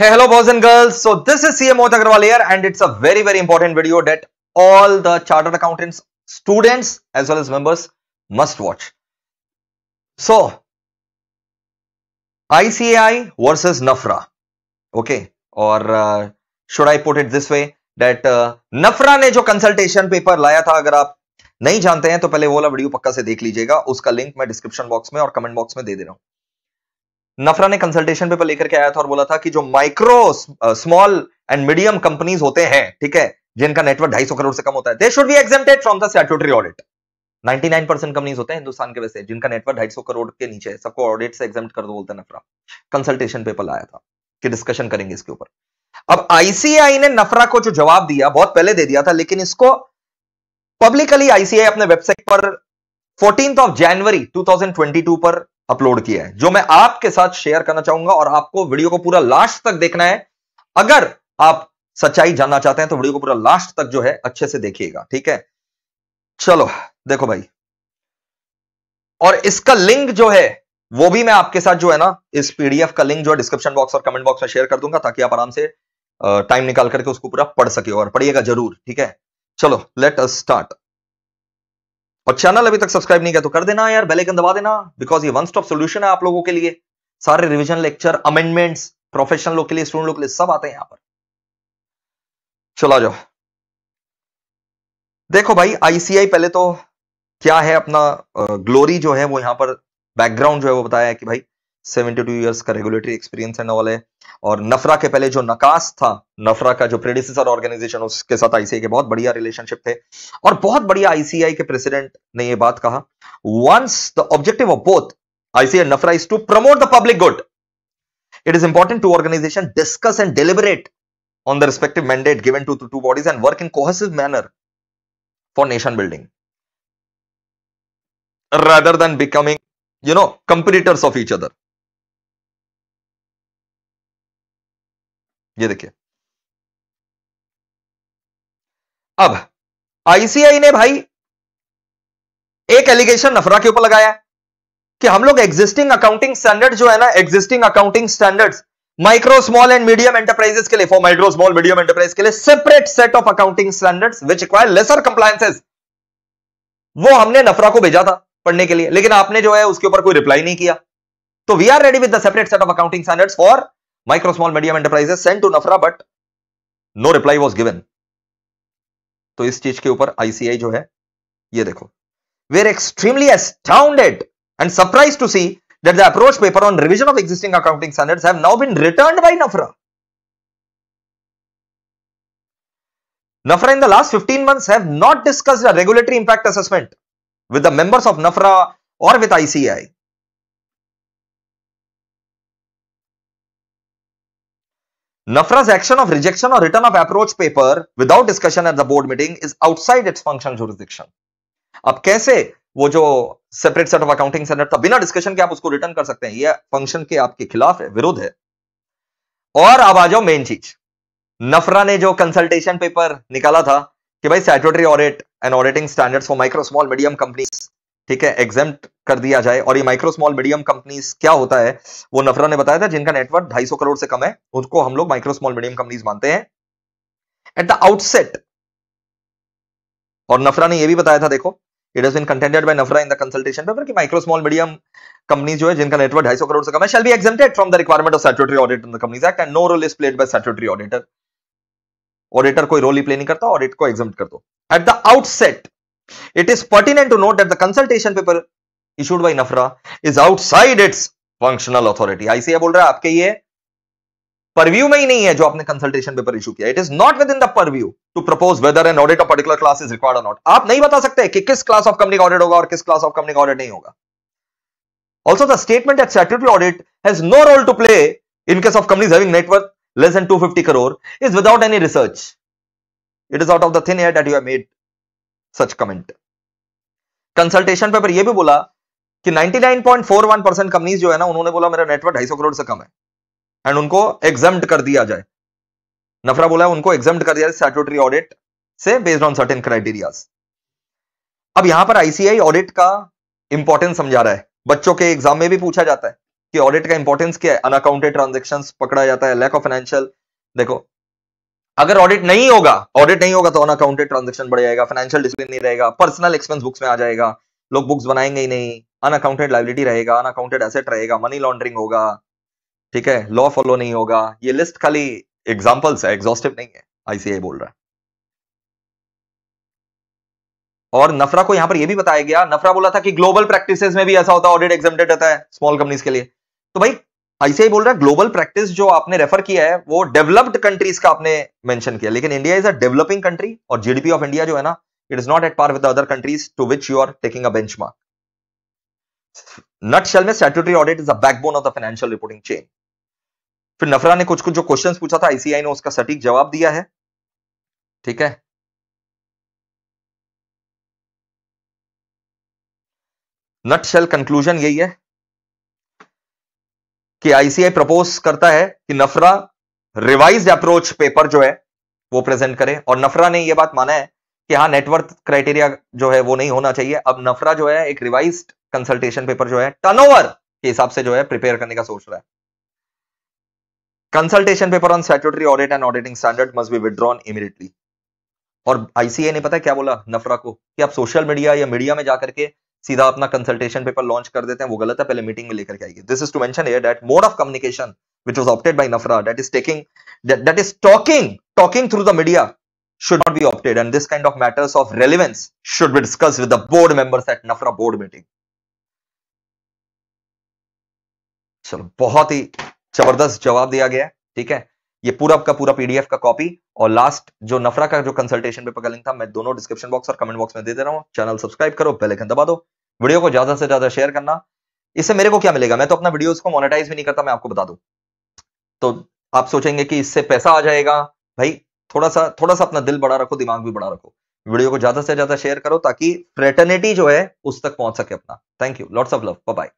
Hello boys and girls so this is CM Mohit Agarwal here and it's a very very important video that all the chartered accountants students as well as members must watch so ICAI versus NFRA okay or should I put it this way that NFRA ने जो consultation paper लाया था अगर आप नहीं जानते हैं तो पहले वो वाला वीडियो पक्का से देख लीजिएगा उसका लिंक मैं डिस्क्रिप्शन बॉक्स में और कमेंट बॉक्स में दे दे रहा हूं नफरा ने कंसल्टेशन पेपर लेकर के आया था और बोला था कि जो micro small and medium companies होते हैं ठीक है जिनका नेटवर्क 250 करोड़ से कम होता है they should be exempted from the statutory audit 99 percent companies होते हैं हिंदुस्तान के वैसे जिनका नेटवर्क 250 करोड़ के नीचे है सबको ऑडिट से एग्जाम कर दो बोलते हैं नफरा कंसल्टेशन पेपर आया था कि डिस्कशन करेंगे इसके ऊपर अब आईसीआई ने नफरा को जो जवाब दिया बहुत पहले दे दिया था लेकिन इसको पब्लिकली आईसीआई अपने वेबसाइट पर फोर्टीन ऑफ जनवरी 2022 पर अपलोड किया है जो मैं आपके साथ शेयर करना चाहूंगा और आपको वीडियो को पूरा लास्ट तक देखना है अगर आप सच्चाई जानना चाहते हैं तो वीडियो को पूरा लास्ट तक जो है अच्छे से देखिएगा ठीक है चलो देखो भाई और इसका लिंक जो है वो भी मैं आपके साथ जो है ना इस पीडीएफ का लिंक जो है डिस्क्रिप्शन बॉक्स और कमेंट बॉक्स में शेयर कर दूंगा ताकि आप आराम से टाइम निकाल करके उसको पूरा पढ़ सके और पढ़िएगा जरूर ठीक है चलो लेट अस स्टार्ट और चैनल अभी तक सब्सक्राइब नहीं किया तो कर देना यार बेल आइकन दबा देना बिकॉज ये वन स्टॉप सोल्यूशन है आप लोगों के लिए सारे रिविजन लेक्चर अमेंडमेंट्स प्रोफेशनल लोग के लिए स्टूडेंट लोग के लिए सब आते हैं यहां पर चला जाओ देखो भाई आईसीआई पहले तो क्या है अपना ग्लोरी जो है वो यहां पर बैकग्राउंड जो है वो बताया है कि भाई सेवेंटी का रेगुलेटरी एक्सपीरियंस ऑल वाले और नफरा के पहले जो नकास था नफरा का जो प्रेडिसर ऑर्गेनाइजेशन उसके साथ आईसीआई के बहुत बढ़िया रिलेशनशिप थे और बहुत बढ़िया आईसीआई के प्रेसिडेंट ने यह बात कहा once the objective of both ICAI NFRA is to promote the public good it is important to organisation discuss and deliberate on the respective mandate given to two bodies and work in cohesive manner for nation building rather than becoming you know competitors of each other ये देखिए अब ICI ने भाई एक allegation नफरा के ऊपर लगाया कि हम लोग एग्जिस्टिंग अकाउंटिंग स्टैंडर्ड जो है ना existing accounting standards micro small and medium enterprises के लिए for micro small medium enterprise के लिए separate set of accounting standard which require lesser compliances वो हमने नफरा को भेजा था पढ़ने के लिए लेकिन आपने जो है उसके ऊपर कोई रिप्लाई नहीं किया तो we are ready with the separate set of accounting standards for micro small medium enterprises sent to nafra but no reply was given तो इस चीज के ऊपर आईसीआई जो है ये देखो we are extremely astounded and surprise to see that the approach paper on revision of existing accounting standards have now been returned by NAFRA. NAFRA in the last 15 months have not discussed a regulatory impact assessment with the members of NAFRA or with ICI. NAFRA's action of rejection or return of approach paper without discussion at the board meeting is outside its function jurisdiction. अब कैसे वो जो separate set of accounting standard था बिना discussion के आप उसको return कर सकते हैं ये फंक्शन के आपके खिलाफ है विरोध है और अब आ जाओ मेन चीज नफरा ने जो कंसल्टेशन पेपर निकाला था कि भाई statutory audit and auditing standards for micro small medium companies ठीक है एग्जाम कर दिया जाए और ये माइक्रो स्मॉल मीडियम कंपनीज क्या होता है वो नफरा ने बताया था जिनका नेटवर्क 250 करोड़ से कम है उसको हम लोग माइक्रो स्मॉल मीडियम कंपनीज मानते हैं एट द आउटसेट और नफरा ने ये भी बताया था देखो it is been contended by NFRA in the consultation paper कि माइक्रो स्मॉल मीडियम कंपनी जो है जिनका नेटवर्क ढाई करोड़ से कम है shall be exempted from the requirement of statutory audit in the companies act and no role is played by statutory auditor auditor कोई role ही प्ले नहीं करता ऑडिट को एग्जेम्प्ट कर दो at the outset It is pertinent to note that the consultation paper issued by NAFRA is outside its functional authority. ICA बोल रहा है आपके ये परव्यू में ही नहीं है जो आपने कंसल्टेशन पेपर इशू किया it is not within the purview to propose whether an audit of particular class is required or not आप नहीं बता सकते कि किस क्लास ऑफ कंपनी का ऑडिट होगा और किस क्लास ऑफ कंपनी का ऑडिट नहीं होगा Also, the statement that statutory audit has no role to play in case of companies having net worth less than 250 crore is without any research. It is out of the thin air that you have made such comment consultation paper यह भी बोला कि 99.41 percent companies जो है ना उन्होंने बोला मेरा नेटवर्क ढाई करोड़ से कम है एंड उनको एग्जाम कर दिया जाए नफरा बोला उनको एग्जाम कर दिया जाए स्टैट्यूटरी ऑडिट से बेस्ड ऑन सर्टेन क्राइटेरिया अब यहां पर आईसीआई ऑडिट का इंपॉर्टेंस समझा रहा है बच्चों के एग्जाम में भी पूछा जाता है कि ऑडिट का इंपॉर्टेंस क्या है अनअकाउंटेड ट्रांजेक्शन पकड़ा जाता है लैक ऑफ फाइनेंशियल देखो अगर ऑडिट नहीं होगा ऑडिट नहीं होगा तो अन अकाउंटेड ट्रांजेक्शन बढ़ जाएगा फाइनेंशियल डिसिप्लिन नहीं रहेगा पर्सनल एक्सपेंस बुक्स में आ जाएगा लोग बुक्स बनाएंगे ही नहीं अनअकाउंटेड लाइबिलिटी रहेगा अनअकाउंटेड एसेट रहेगा मनी लॉन्ड्रिंग होगा ठीक है लॉ फॉलो नहीं होगा ये लिस्ट खाली एग्जाम्पल्स है एग्जॉस्टिव नहीं है आईसीआई बोल रहा है और नफरा को यहां पर यह भी बताया गया नफरा बोला था कि ग्लोबल प्रैक्टिसेस में भी ऐसा होता है ऑडिट एग्जाम रहता है स्मॉल कंपनीज के लिए तो भाई ऐसे ही बोल रहा है ग्लोबल प्रैक्टिस जो आपने रेफर किया है वो डेवलप्ड कंट्रीज का आपने मेंशन किया लेकिन India is a developing country और जीडीपी ऑफ इंडिया जो है ना it is not at par with other countries to which you are taking a benchmark nutshell में statutory audit is a backbone of the financial reporting chain फिर NFRA ने कुछ कुछ जो question पूछा था आईसीआई ने उसका सटीक जवाब दिया है ठीक है नट शेल कंक्लूजन यही है कि आईसीआई प्रपोज करता है कि नफरा रिवाइज अप्रोच पेपर जो है वो प्रेजेंट करे और नफरा ने यह बात माना है कि हाँ नेटवर्क क्राइटेरिया जो है वो नहीं होना चाहिए अब नफरा जो है एक रिवाइज कंसल्टेशन पेपर जो है टर्नओवर के हिसाब से जो है प्रिपेयर करने का सोच रहा है consultation paper on statutory audit and auditing standard must be withdrawn immediately और आईसीए ने पता है क्या बोला नफरा को कि आप सोशल मीडिया या मीडिया में जाकर के सीधा अपना कंसल्टेशन पेपर लॉन्च कर देते हैं वो गलत है पहले मीटिंग में लेकर के आएगी this is to mention here that mode of communication which was opted by NFRA that is taking that is talking talking through the media should not be opted and this kind of matters of relevance should be discuss with the board members at NFRA board meeting चलो बहुत ही जबरदस्त जवाब दिया गया ठीक है ये पूरा का पूरा पीडीएफ का कॉपी और लास्ट जो नफरा का जो कंसल्टेशन पेपर का लिंक था मैं दोनों डिस्क्रिप्शन बॉक्स और कमेंट बॉक्स में दे दे रहा हूँ चैनल सब्सक्राइब करो पहले खन दबा दो वीडियो को ज्यादा से ज्यादा शेयर करना इससे मेरे को क्या मिलेगा मैं तो अपना वीडियोस को मोनेटाइज भी नहीं करता मैं आपको बता दू तो आप सोचेंगे कि इससे पैसा आ जाएगा भाई थोड़ा सा थोड़ा सा अपना दिल बड़ा रखो दिमाग भी बड़ा रखो वीडियो को ज्यादा से ज्यादा शेयर करो ताकि फ्रेटर्निटी जो है उस तक पहुंच सके अपना thank you lots of love bye